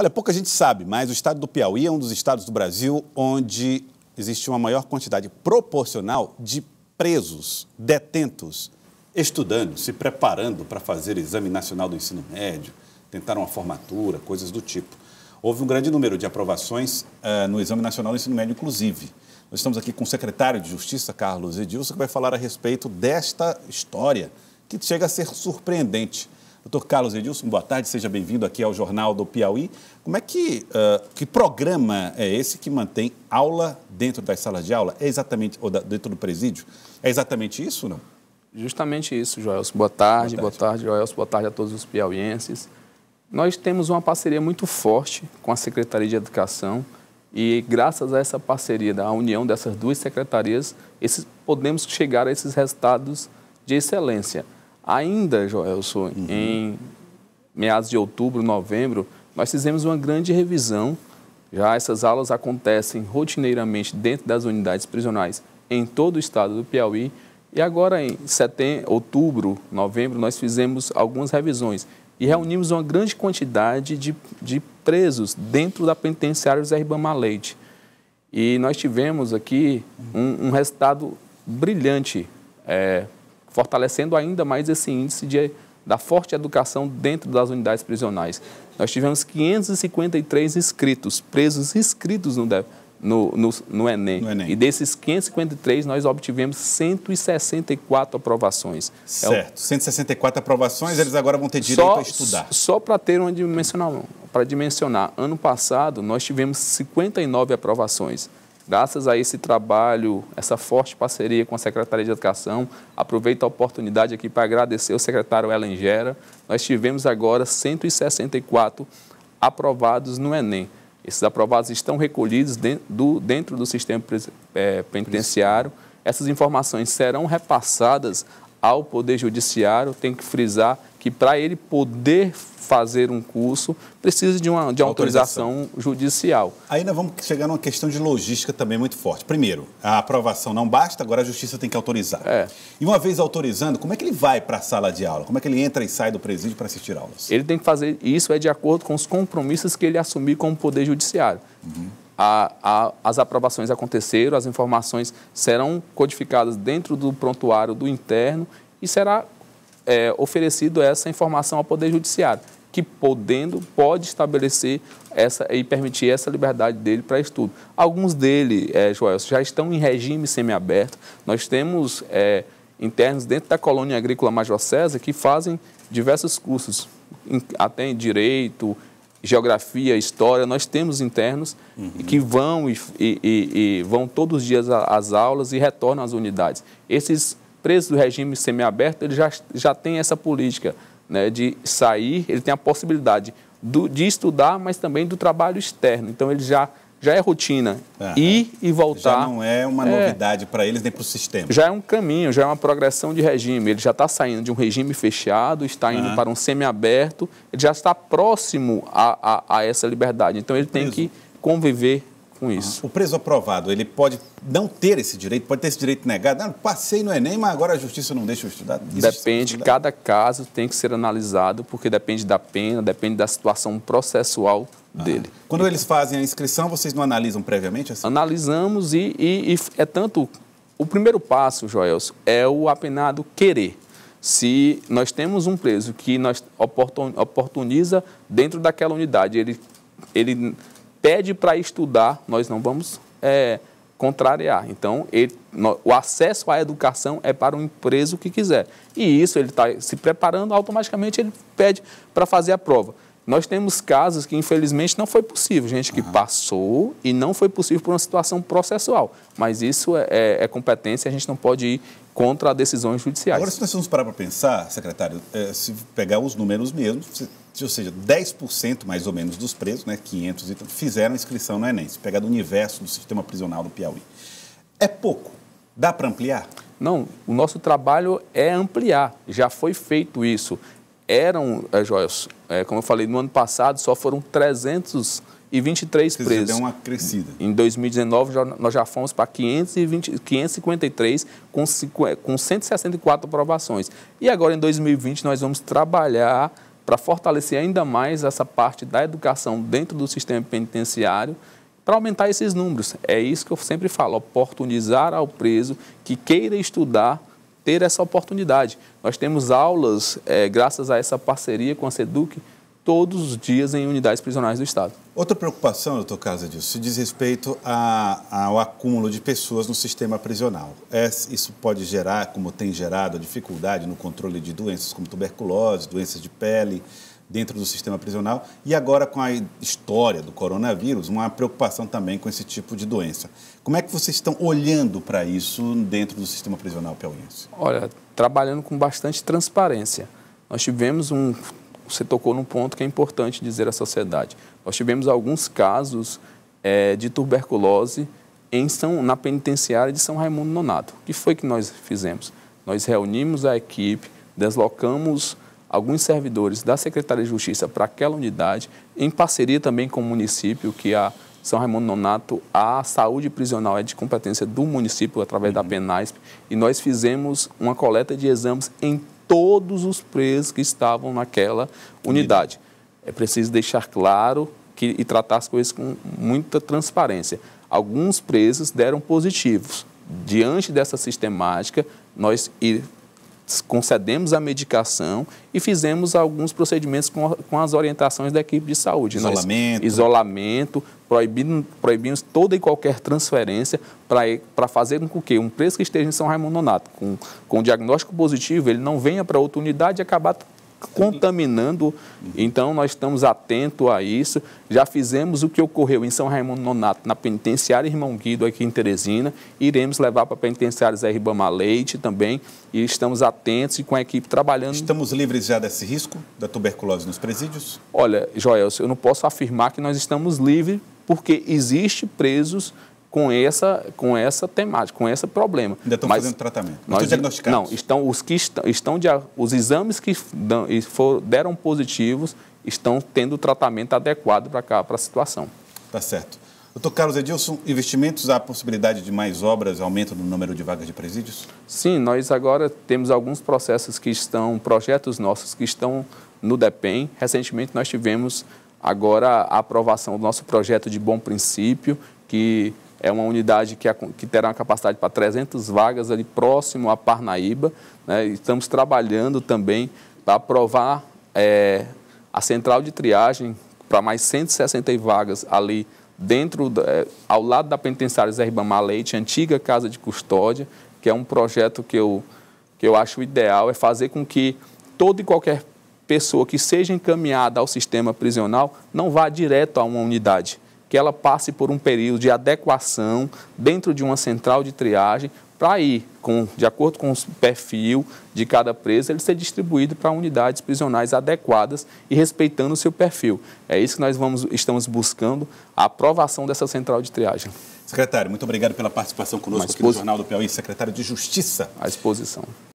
Olha, pouca gente sabe, mas o estado do Piauí é um dos estados do Brasil onde existe uma maior quantidade proporcional de presos, detentos, estudando, se preparando para fazer exame nacional do ensino médio, tentar uma formatura, coisas do tipo. Houve um grande número de aprovações uh, no Exame Nacional do Ensino Médio, inclusive. Nós estamos aqui com o secretário de Justiça, Carlos Edilson, que vai falar a respeito desta história, que chega a ser surpreendente. Doutor Carlos Edilson, boa tarde, seja bem-vindo aqui ao Jornal do Piauí. Como é que, uh, que programa é esse que mantém aula dentro das salas de aula? É exatamente, ou da, dentro do presídio? É exatamente isso não? Justamente isso, Joelso. Boa tarde, boa tarde, tarde Joelso, boa tarde a todos os piauienses. Nós temos uma parceria muito forte com a Secretaria de Educação e graças a essa parceria, a união dessas duas secretarias, esses, podemos chegar a esses resultados de excelência. Ainda, Joelson, uhum. em meados de outubro, novembro, nós fizemos uma grande revisão. Já essas aulas acontecem rotineiramente dentro das unidades prisionais em todo o estado do Piauí. E agora, em setembro, outubro, novembro, nós fizemos algumas revisões e reunimos uma grande quantidade de, de presos dentro da penitenciária José Ribamar Leite. E nós tivemos aqui um, um resultado brilhante é, fortalecendo ainda mais esse índice de, da forte educação dentro das unidades prisionais. Nós tivemos 553 inscritos, presos inscritos no, no, no, no, Enem. no, Enem. E desses 553, nós obtivemos 164 aprovações. Certo. É o... 164 aprovações, eles agora vão ter direito só, a estudar. Só para ter uma dimensional, para dimensionar, ano passado nós tivemos 59 aprovações. Graças a esse trabalho, essa forte parceria com a Secretaria de Educação, aproveito a oportunidade aqui para agradecer o secretário Ellen Gera. Nós tivemos agora 164 aprovados no Enem. Esses aprovados estão recolhidos dentro do, sistema é, penitenciário. Essas informações serão repassadas ao Poder Judiciário, tem que frisar que para ele poder fazer um curso precisa de uma de autorização. autorização judicial. nós vamos chegar numa questão de logística também muito forte. Primeiro, a aprovação não basta, agora a justiça tem que autorizar. É. E uma vez autorizando, como é que ele vai para a sala de aula? Como é que ele entra e sai do presídio para assistir aulas? Ele tem que fazer isso é de acordo com os compromissos que ele assumir com o Poder Judiciário. Uhum. A, a, as aprovações aconteceram, as informações serão codificadas dentro do prontuário do interno e será é, oferecido essa informação ao Poder Judiciário, que podendo, pode estabelecer essa e permitir essa liberdade dele para estudo. Alguns dele, é, Joel, já estão em regime semiaberto. Nós temos é, internos dentro da colônia agrícola Major César que fazem diversos cursos, em, até em direito, geografia, história, nós temos internos uhum. que vão e, e, e, vão todos os dias às aulas e retornam às unidades. Esses presos do regime semiaberto, ele já, já tem essa política né, de sair, ele tem a possibilidade do, de estudar, mas também do trabalho externo. Então, ele já já é rotina. Ir e voltar. Já não é uma é. novidade é, para eles nem para o sistema. Já é um caminho, já é uma progressão de regime. Ele já está saindo de um regime fechado, está indo para um semiaberto, ele já está próximo a, a, a essa liberdade. Então ele tem que conviver com isso. Ah, o preso aprovado, ele pode não ter esse direito, pode ter esse direito negado. Não, passei no Enem, mas agora a justiça não deixa eu estudar. Depende, estudar. cada caso tem que ser analisado, porque depende da pena, depende da situação processual ah, dele. Quando eles fazem a inscrição, vocês não analisam previamente? Assim? Analisamos e, e, e é tanto... O primeiro passo, Joelson, é o apenado querer se nós temos um preso que nós oportuniza dentro daquela unidade, ele, ele pede para estudar, nós não vamos é, contrariar. Então, ele, no, o acesso à educação é para o um preso que quiser. E isso ele está se preparando, automaticamente ele pede para fazer a prova. Nós temos casos que, infelizmente, não foi possível. Gente que uhum. passou e não foi possível por uma situação processual. Mas isso é, é, é competência, a gente não pode ir contra decisões judiciais. Agora, se nós vamos parar para pensar, secretário, é, se pegar os números mesmo, ou seja, 10% mais ou menos dos presos, né, 500 e tanto, fizeram inscrição no Enem, se pegar do universo do sistema prisional do Piauí. É pouco. Dá para ampliar? Não, o nosso trabalho é ampliar. Já foi feito isso. Eram, é, Joyce, é, como eu falei, no ano passado só foram 323 e 23 presos. Deu uma crescida. Em 2019, já, nós já fomos para 553, com, com 164 aprovações. E agora, em 2020, nós vamos trabalhar para fortalecer ainda mais essa parte da educação dentro do sistema penitenciário para aumentar esses números. É isso que eu sempre falo, oportunizar ao preso que queira estudar ter essa oportunidade. Nós temos aulas, é, graças a essa parceria com a SEDUC, todos os dias em unidades prisionais do Estado. Outra preocupação, doutor Casa disso, diz respeito a, ao acúmulo de pessoas no sistema prisional. É, isso pode gerar, como tem gerado, dificuldade no controle de doenças como tuberculose, doenças de pele, dentro do sistema prisional e agora com a história do coronavírus, uma preocupação também com esse tipo de doença. Como é que vocês estão olhando para isso dentro do sistema prisional piauiense? Olha, trabalhando com bastante transparência. Nós tivemos um você tocou num ponto que é importante dizer à sociedade. Nós tivemos alguns casos é, de tuberculose em São, na penitenciária de São Raimundo Nonato. O que foi que nós fizemos? Nós reunimos a equipe, deslocamos alguns servidores da Secretaria de Justiça para aquela unidade, em parceria também com o município, que a São Raimundo Nonato, a saúde prisional é de competência do município através uhum. da PENASP, e nós fizemos uma coleta de exames em todos os presos que estavam naquela unidade. É preciso deixar claro que, e tratar as coisas com muita transparência. Alguns presos deram positivos. Diante dessa sistemática, nós concedemos a medicação e fizemos alguns procedimentos com, com as orientações da equipe de saúde. Isolamento. Nós, isolamento, proibimos, proibimos toda e qualquer transferência para fazer com que um preso que esteja em São Raimundo Nonato, com, com diagnóstico positivo, ele não venha para outra unidade e acabar contaminando. Então, nós estamos atentos a isso. Já fizemos o que ocorreu em São Raimundo Nonato, na penitenciária Irmão Guido, aqui em Teresina. Iremos levar para a penitenciária Zé Ribama Leite também. E estamos atentos e com a equipe trabalhando. Estamos livres já desse risco da tuberculose nos presídios? Olha, Joel, eu não posso afirmar que nós estamos livres porque existe presos com essa, com essa temática, com esse problema. Ainda estão Mas fazendo tratamento. Não nós, estão diagnosticados. Não, estão, os, que estão, estão de, os exames que dão, for, deram positivos estão tendo tratamento adequado para a situação. Tá certo. Doutor Carlos Edilson, investimentos, há possibilidade de mais obras, aumento no número de vagas de presídios? Sim, nós agora temos alguns processos que estão, projetos nossos que estão no DEPEN. Recentemente nós tivemos agora a aprovação do nosso projeto de bom princípio, que é uma unidade que, que terá uma capacidade para 300 vagas ali próximo à Parnaíba. Né? Estamos trabalhando também para aprovar é, a central de triagem para mais 160 vagas ali dentro, é, ao lado da penitenciária Zé Ribamar Leite, antiga casa de custódia, que é um projeto que eu, que eu acho ideal, é fazer com que todo e qualquer pessoa que seja encaminhada ao sistema prisional não vá direto a uma unidade, que ela passe por um período de adequação dentro de uma central de triagem para ir, com, de acordo com o perfil de cada preso, ele ser distribuído para unidades prisionais adequadas e respeitando o seu perfil. É isso que nós vamos, estamos buscando, a aprovação dessa central de triagem. Secretário, muito obrigado pela participação conosco aqui no Jornal do Piauí. Secretário de Justiça. À exposição.